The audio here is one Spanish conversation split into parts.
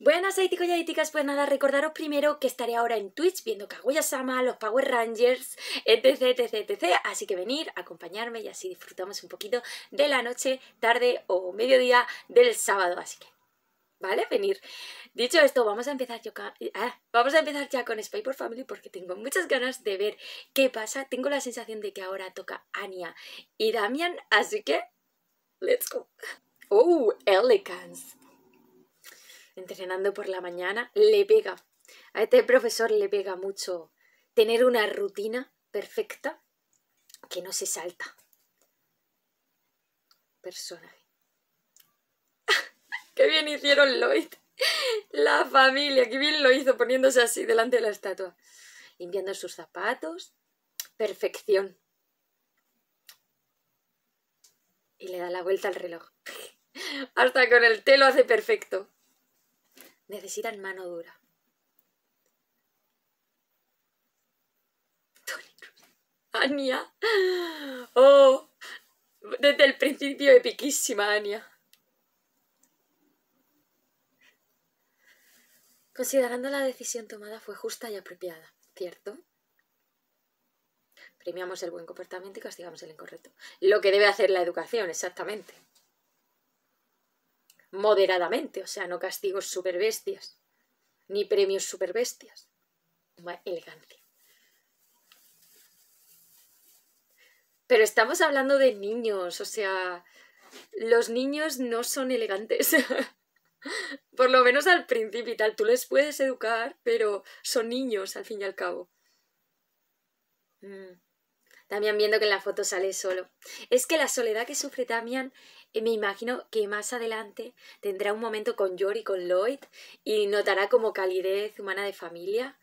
Buenas aíticos y aiticas, pues nada, recordaros primero que estaré ahora en Twitch viendo Kaguya-sama, los Power Rangers, etc, etc, etc, así que venir, acompañarme y así disfrutamos un poquito de la noche, tarde o mediodía del sábado, así que, ¿vale? Venir. Dicho esto, vamos a empezar yo ah, vamos a empezar ya con Spy por Family porque tengo muchas ganas de ver qué pasa. Tengo la sensación de que ahora toca Anya y Damian, así que let's go. Oh, Elegance entrenando por la mañana, le pega. A este profesor le pega mucho tener una rutina perfecta que no se salta. Personaje. ¡Qué bien hicieron Lloyd! La familia, qué bien lo hizo poniéndose así delante de la estatua. Limpiando sus zapatos. Perfección. Y le da la vuelta al reloj. Hasta con el té lo hace perfecto necesitan mano dura. Ania. Oh, desde el principio epiquísima, Ania. Considerando la decisión tomada fue justa y apropiada, ¿cierto? Premiamos el buen comportamiento y castigamos el incorrecto. Lo que debe hacer la educación, exactamente moderadamente, o sea, no castigos superbestias, ni premios superbestias, bestias. elegancia. Pero estamos hablando de niños, o sea, los niños no son elegantes. Por lo menos al principio y tal, tú les puedes educar, pero son niños al fin y al cabo. También mm. viendo que en la foto sale solo. Es que la soledad que sufre Damián me imagino que más adelante tendrá un momento con Jory, con Lloyd, y notará como calidez humana de familia.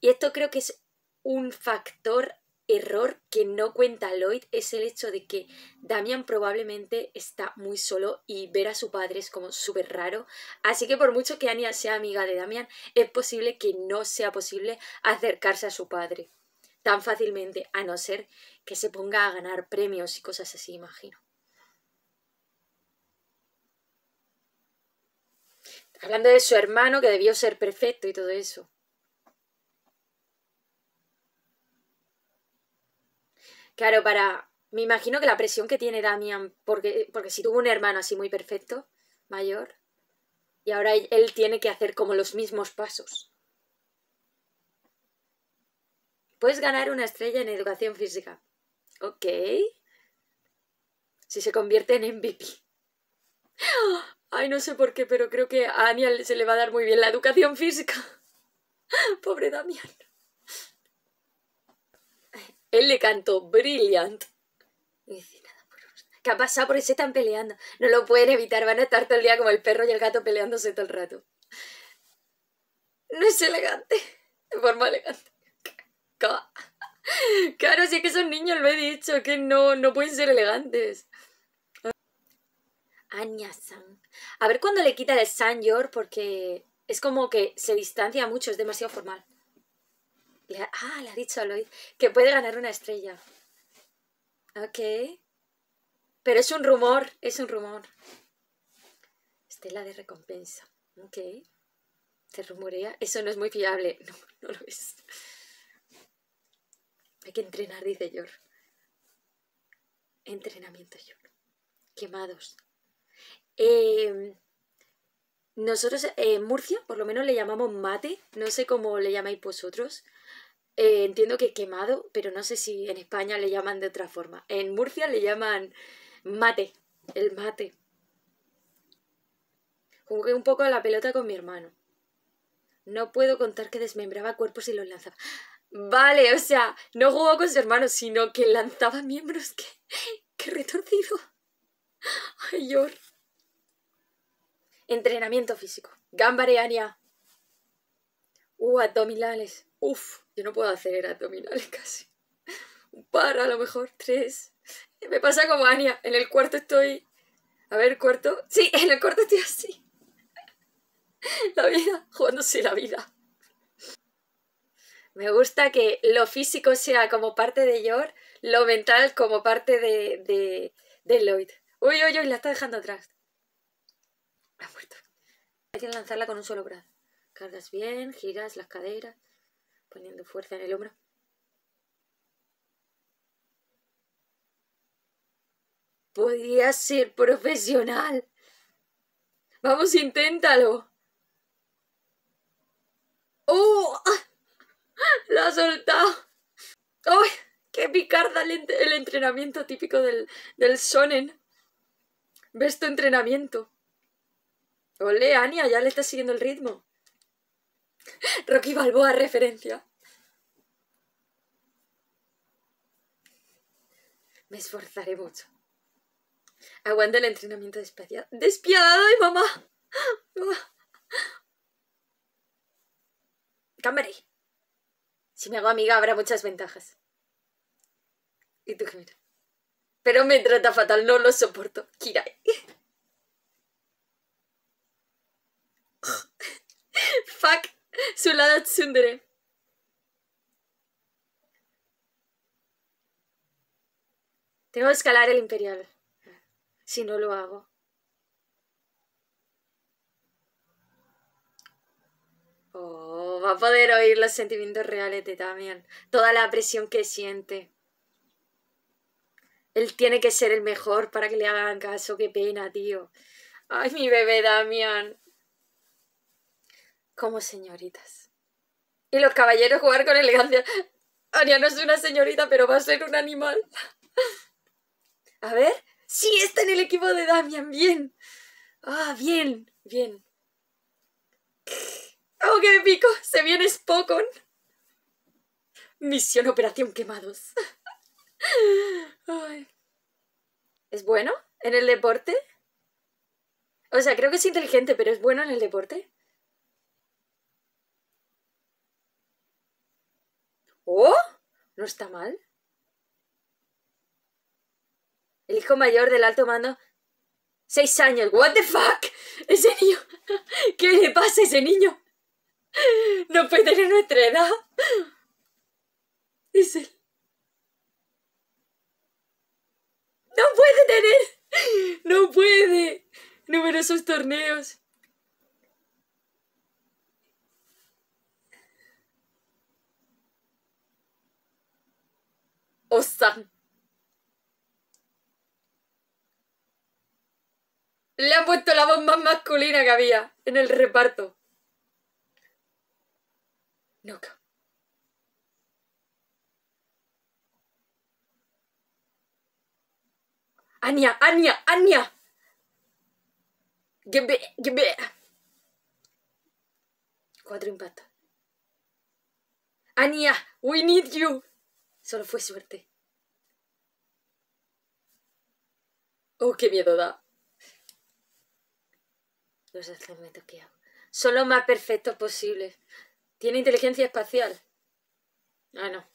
Y esto creo que es un factor error que no cuenta Lloyd, es el hecho de que Damian probablemente está muy solo y ver a su padre es como súper raro. Así que por mucho que Anya sea amiga de Damian, es posible que no sea posible acercarse a su padre tan fácilmente, a no ser que se ponga a ganar premios y cosas así, imagino. Hablando de su hermano que debió ser perfecto y todo eso. Claro, para. Me imagino que la presión que tiene Damian, porque, porque si tuvo un hermano así muy perfecto, mayor, y ahora él tiene que hacer como los mismos pasos. Puedes ganar una estrella en educación física. Ok. Si se convierte en MVP. ¡Ah! Ay, no sé por qué, pero creo que a Anya se le va a dar muy bien la educación física. Pobre Damián. Él le cantó Brilliant. Y dice nada por ¿Qué ha pasado? Porque se están peleando. No lo pueden evitar, van a estar todo el día como el perro y el gato peleándose todo el rato. No es elegante. De forma elegante. Claro, si es que son niños, lo he dicho, que no, no pueden ser elegantes. A ver cuándo le quita el Yor, porque es como que se distancia mucho, es demasiado formal. ah, le ha dicho a Lloyd que puede ganar una estrella. Ok. Pero es un rumor, es un rumor. Estela de recompensa. Ok. Se rumorea. Eso no es muy fiable. No, no lo es. Hay que entrenar, dice Yor. Entrenamiento, Yor. Quemados. Em, nosotros en eh, Murcia, por lo menos le llamamos mate, no sé cómo le llamáis vosotros. Eh, entiendo que quemado, pero no sé si en España le llaman de otra forma. En Murcia le llaman mate, el mate. Jugué un poco a la pelota con mi hermano. No puedo contar que desmembraba cuerpos y los lanzaba. Vale, o sea, no jugó con su hermano, sino que lanzaba miembros. ¡Qué, retorcido! ¡Ay, George! Entrenamiento físico. Gambareania. Uh, abdominales. Uf, yo no puedo hacer abdominales casi. Un par, a lo mejor, tres. Me pasa como Ania. En el cuarto estoy. A ver, cuarto. Sí, en el cuarto estoy así. La vida, jugándose la vida. Me gusta que lo físico sea como parte de Yor, lo mental como parte de, de, de Lloyd. Uy, uy, uy, la está dejando atrás ha muerto. Hay que lanzarla con un solo brazo. Cargas bien, giras las caderas, poniendo fuerza en el hombro. Podía ser profesional. Vamos, inténtalo. ¡Oh! ¡La ha soltado! ¡Oh! ¡Qué picarda el, entrenamiento típico del, del Sonen! ¿Ves tu entrenamiento? Ole, Ania, ya le estás siguiendo el ritmo. Rocky Balboa referencia. Me esforzaré mucho. Aguante el entrenamiento despiadado. ¡Despiadado de mamá! Camberé. Si me hago amiga habrá muchas ventajas. Y tú, mira. Pero me trata fatal, no lo soporto. Kirai. Eh. de tsundere. Tengo que escalar el imperial. Si no lo hago. Oh, va a poder oír los sentimientos reales de Damian. Toda la presión que siente. Él tiene que ser el mejor para que le hagan caso. Qué pena, tío. Ay, mi bebé Damian como señoritas. Y los caballeros jugar con elegancia. Aria no es una señorita, pero va a ser un animal. A ver. Sí, está en el equipo de Damian. Bien. Ah, bien. Bien. ¡Oh, qué pico! Se viene Spokon. Misión Operación Quemados. ¿Es bueno en el deporte? O sea, creo que es inteligente, pero ¿es bueno en el deporte? ¡Oh! ¿No está mal? El hijo mayor del alto mando... ¡Seis años! ¡What the fuck! ¡Ese niño! ¿Qué le pasa a ese niño? No puede tener nuestra edad. Es él! ¡No puede tener! ¡No puede! Numerosos torneos. Le han puesto la voz más masculina que había en el reparto. No. Anya, Anya, Anya. give me. Cuatro impactos. Anya, we need you. Solo fue suerte. ¡Oh, qué miedo da! Los método que hago son los más perfectos posibles. Tiene inteligencia espacial. Ah, no.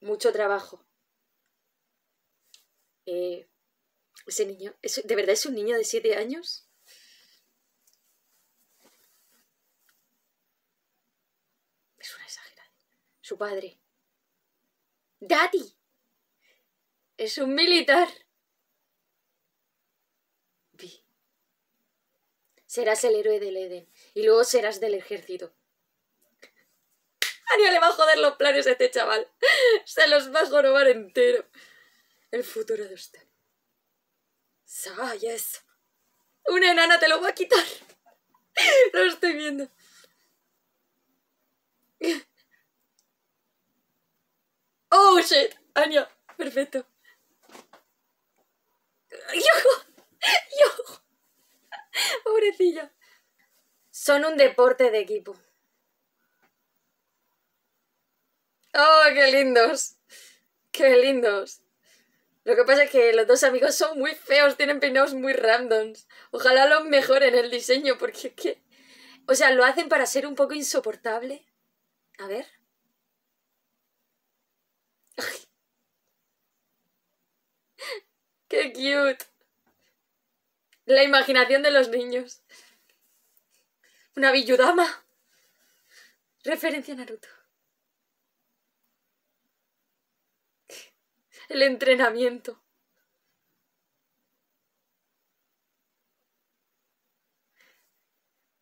Mucho trabajo. Eh, ese niño, ¿de verdad es un niño de siete años? Es una exagerada. Su padre. Daddy. Es un militar. Vi. Serás el héroe del EDEN. y luego serás del ejército. Aria le va a joder los planes a este chaval. Se los va a jorobar entero. El futuro de usted. es. Una enana te lo va a quitar. Lo estoy viendo. Oh shit, Anya, ah, perfecto. Yo, yo, pobrecilla. Son un deporte de equipo. Oh, qué lindos, qué lindos. Lo que pasa es que los dos amigos son muy feos, tienen peinados muy randoms. Ojalá lo mejoren el diseño, porque que... O sea, lo hacen para ser un poco insoportable. A ver. ¡Qué cute! La imaginación de los niños. Una villudama. Referencia a Naruto. El entrenamiento.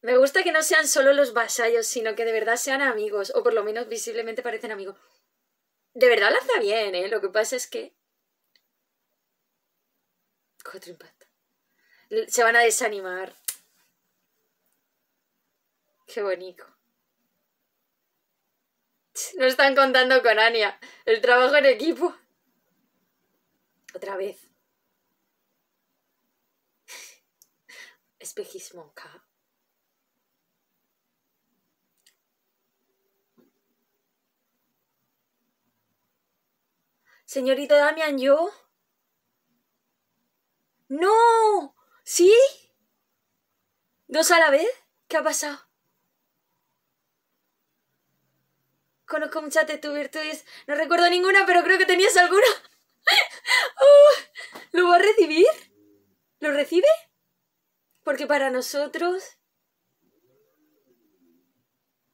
Me gusta que no sean solo los vasallos, sino que de verdad sean amigos, o por lo menos visiblemente parecen amigos. De verdad la hace bien, ¿eh? Lo que pasa es que. Cuatro impacto. Se van a desanimar. Qué bonito. No están contando con Ania. El trabajo en equipo. Otra vez. Espejismo K. Señorito Damian, ¿yo? ¡No! ¿Sí? ¿Dos a la vez? ¿Qué ha pasado? Conozco muchas de tus virtudes. No recuerdo ninguna, pero creo que tenías alguna. ¡Oh! ¿Lo va a recibir? ¿Lo recibe? Porque para nosotros...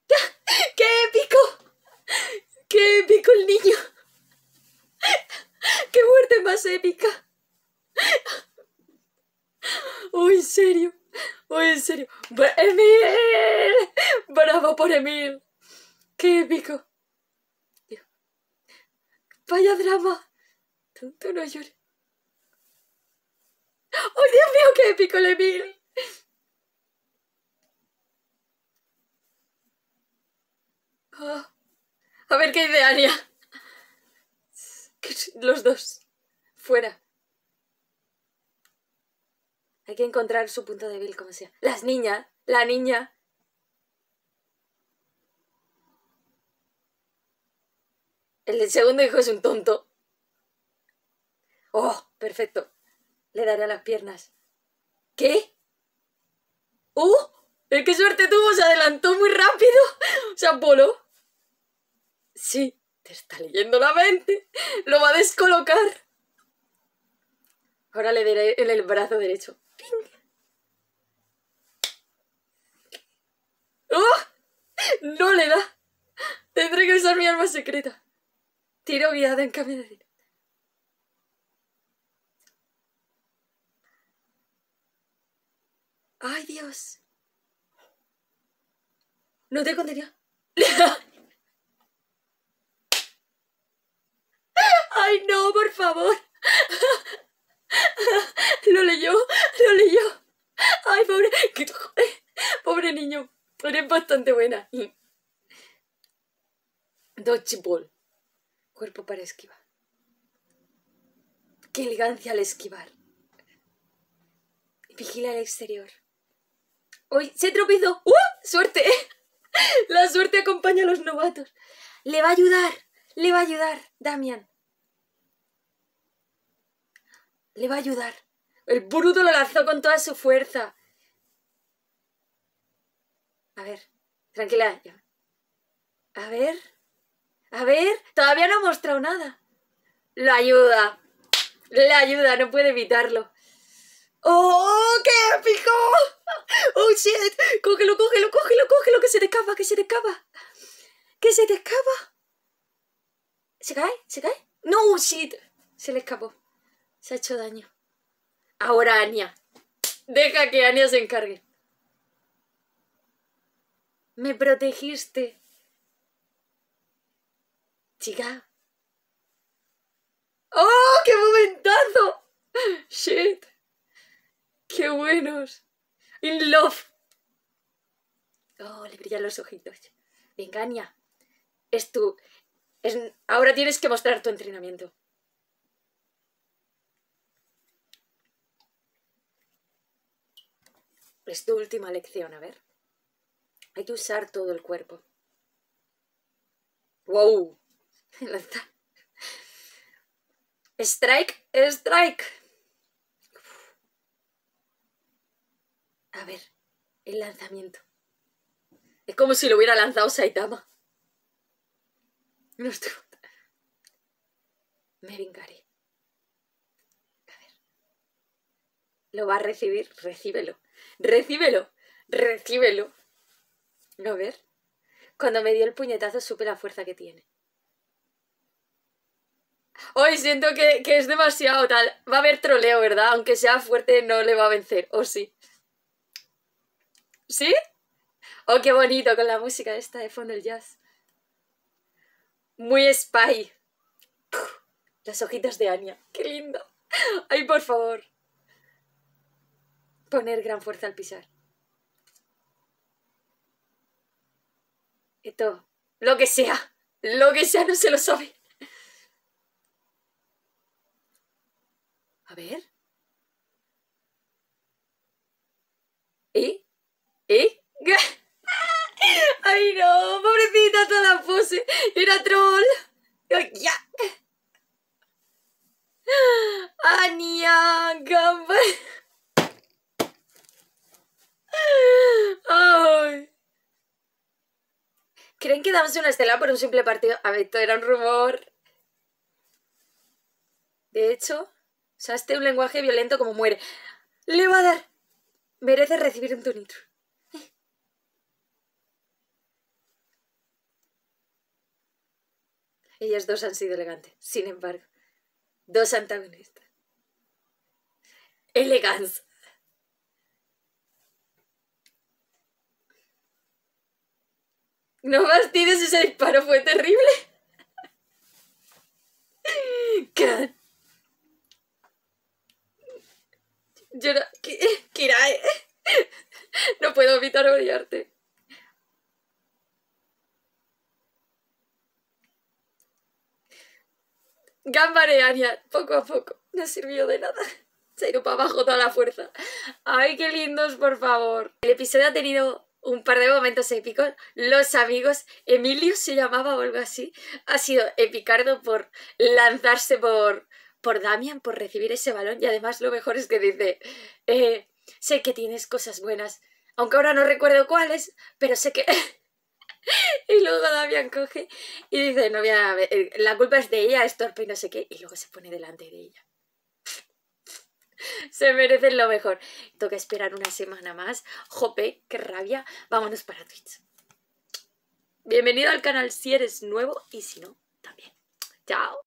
¡Qué épico! ¡Qué épico el niño! ¡Qué muerte más épica! ¡Oh, en serio! ¡Oh, en serio! ¡Emil! ¡Bravo por Emil! ¡Qué épico! ¡Vaya drama! Tanto no llores. ¡Oh, Dios mío, qué épico el Emil! Ah. A ver qué idea, Los dos. Fuera. Hay que encontrar su punto débil, como sea. Las niñas. La niña. El segundo hijo es un tonto. ¡Oh! Perfecto. Le daré a las piernas. ¿Qué? ¡Uh! el ¡Eh, ¡Qué suerte tuvo! Se adelantó muy rápido. Se voló. Sí está leyendo la mente. Lo va a descolocar. Ahora le daré en el brazo derecho. ¡Ping! ¡Oh! No le da. Tendré que usar mi arma secreta. Tiro guiada en camino de ¡Ay, Dios! No te contenido. ¡Ay, no, por favor! Lo leyó, lo leyó. ¡Ay, pobre! Pobre niño. es bastante buena. Dodgeball. Cuerpo para esquivar. Qué elegancia al esquivar. Vigila el exterior. ¡Hoy se tropezó! ¡Uh! ¡Suerte! La suerte acompaña a los novatos. Le va a ayudar, le va a ayudar, Damian. Le va a ayudar. El bruto lo lanzó con toda su fuerza. A ver, tranquila. A ver. A ver, todavía no ha mostrado nada. Lo ayuda. Le ayuda, no puede evitarlo. ¡Oh, qué épico! ¡Oh, shit! ¡Cógelo, cógelo, cógelo, cógelo! ¡Que se te escapa, que se te escapa! ¡Que se te escapa! ¿Se cae? ¿Se cae? ¡No, shit! Se le escapó se ha hecho daño. Ahora Anya, deja que Anya se encargue. Me protegiste. Chica. ¡Oh, qué momentazo! ¡Shit! ¡Qué buenos! ¡In love! Oh, le brillan los ojitos. Venga, Anya. Es tu... Ahora tienes que mostrar tu entrenamiento. Es tu última lección, a ver. Hay que usar todo el cuerpo. ¡Wow! ¡Strike! ¡Strike! A ver, el lanzamiento. Es como si lo hubiera lanzado Saitama. No estoy... Me lo va a recibir, recíbelo, recíbelo, recíbelo. ¿No ver? Cuando me dio el puñetazo supe la fuerza que tiene. Hoy siento que, es demasiado tal. Va a haber troleo, ¿verdad? Aunque sea fuerte, no le va a vencer. ¿O sí? ¿Sí? Oh, qué bonito con la música esta de fondo el jazz. Muy spy. las ojitos de Anya. Qué lindo. Ay, por favor. Poner gran fuerza al pisar. Esto, lo que sea, lo que sea, no se lo sabe. A ver. ¿Y? ¿Y? ¡Ay, no! ¡Pobrecita toda la pose! ¡Era troll! ¡Ay, ¡Ya! ¡Ania! ¡Gamba! Ay. ¿Creen que damos una estela por un simple partido? A ver, todo era un rumor. De hecho, usaste un lenguaje violento como muere. Le va a dar. Merece recibir un tunito. Ellas dos han sido elegantes, sin embargo. Dos antagonistas. Elegance No tienes ese disparo fue terrible. ¿Qué? Kirae. No puedo evitar odiarte. Gambare, Aria. Poco a poco. No sirvió de nada. Se ha para abajo toda la fuerza. Ay, qué lindos, por favor. El episodio ha tenido un par de momentos épicos. Los amigos, Emilio se llamaba o algo así, ha sido epicardo por lanzarse por, por Damian, por recibir ese balón. Y además lo mejor es que dice, eh, sé que tienes cosas buenas, aunque ahora no recuerdo cuáles, pero sé que... y luego Damian coge y dice, no, eh, la culpa es de ella, es torpe y no sé qué. Y luego se pone delante de ella. Se merecen lo mejor. Toca esperar una semana más. Jope, qué rabia. Vámonos para Twitch. Bienvenido al canal si eres nuevo y si no, también. Chao.